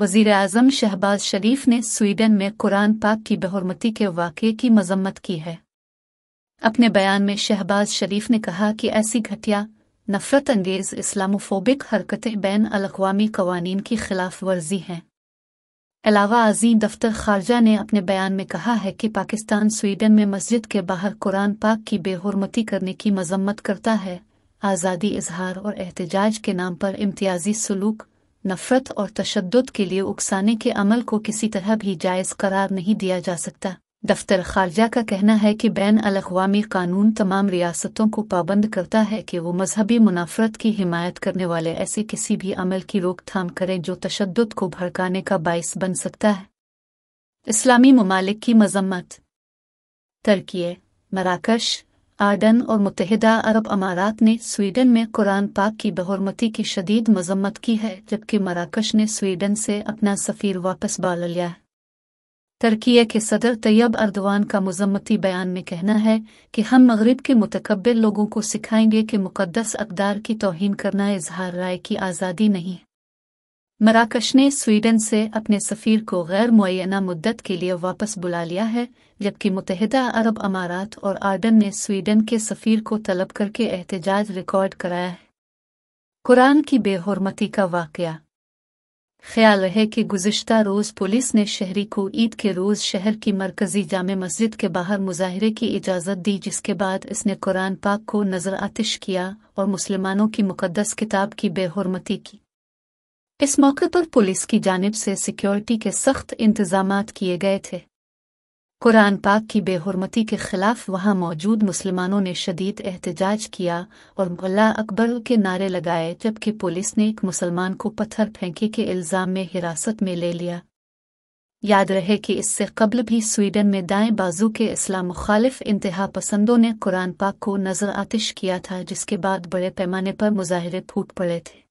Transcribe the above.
वजीर अजम शहबाज शरीफ ने स्वीडन में कुरान पाक की बहरमती के वाक़े की मजम्मत की है अपने बयान में शहबाज शरीफ ने कहा कि ऐसी घटिया नफरत अंगेज इस्लामोफोबिक हरकतें बैन अलावामी कवानीन की खिलाफ वर्जी हैं अलावा अजीम दफ्तर खारजा ने अपने बयान में कहा है कि पाकिस्तान स्वीडन में मस्जिद के बाहर कुरान पाक की बेहरमती करने की मजम्मत करता है आज़ादी इजहार और एहतजाज के नाम पर इम्तियाजी सलूक नफ़रत और तशद के लिए उकसाने के अमल को किसी तरह भी जायज़ करार नहीं दिया जा सकता दफ्तर खारजा का कहना है कि बैन अलावामी कानून तमाम रियासतों को पाबंद करता है कि वो मजहबी मुनाफरत की हिमायत करने वाले ऐसे किसी भी अमल की रोकथाम करें जो तशद को भड़काने का बायस बन सकता है इस्लामी ममालिक की मजम्मत तरकी मराकश आर्डन और मुतहदा अरब अमारात ने स्वीडन में कुरान पाक की बहुरमती की शदीद मजम्मत की है जबकि मराकश ने स्वीडन से अपना सफ़ीर वापस बाल लिया तरकिया के सदर तैयब अर्दवान का मजम्मती बयान में कहना है कि हम मगरब के मुतकबिल लोगों को सिखाएंगे कि मुकदस अकदार की तोहन करना इजहार राय की आज़ादी नहीं मराकश ने स्वीडन से अपने सफ़ीर को गैर मुना मुद्दत के लिए वापस बुला लिया है जबकि मुतहदा अरब अमारात और आर्डन ने स्वीडन के सफ़ीर को तलब करके एहतजाज रिकॉर्ड कराया है कुरान की बेहरमती का वाक़ ख्याल है कि गुजशत रोज़ पुलिस ने शहरी को ईद के रोज़ शहर की मरकज़ी जाम मस्जिद के बाहर मुजाहरे की इजाज़त दी जिसके बाद इसने कुरान पाक को नज़र आतिश किया और मुसलमानों की मुकदस किताब की बेहरमती की इस मौके पर पुलिस की जानब से सिक्योरिटी के सख्त इंतजाम किए गए थे कुरान पाक की बेहरमती के खिलाफ वहां मौजूद मुसलमानों ने शदीद एहतजाज किया और मुला अकबर के नारे लगाए जबकि पुलिस ने एक मुसलमान को पत्थर फेंके के इल्ज़ाम में हिरासत में ले लिया याद रहे कि इससे कबल भी स्वीडन में दाएं बाजू के इस्लाम मुखालिफ इंतहा पसंदों ने कुरान पाक को नजर आतिश किया था जिसके बाद बड़े पैमाने पर मुजाहरे फूट पड़े थे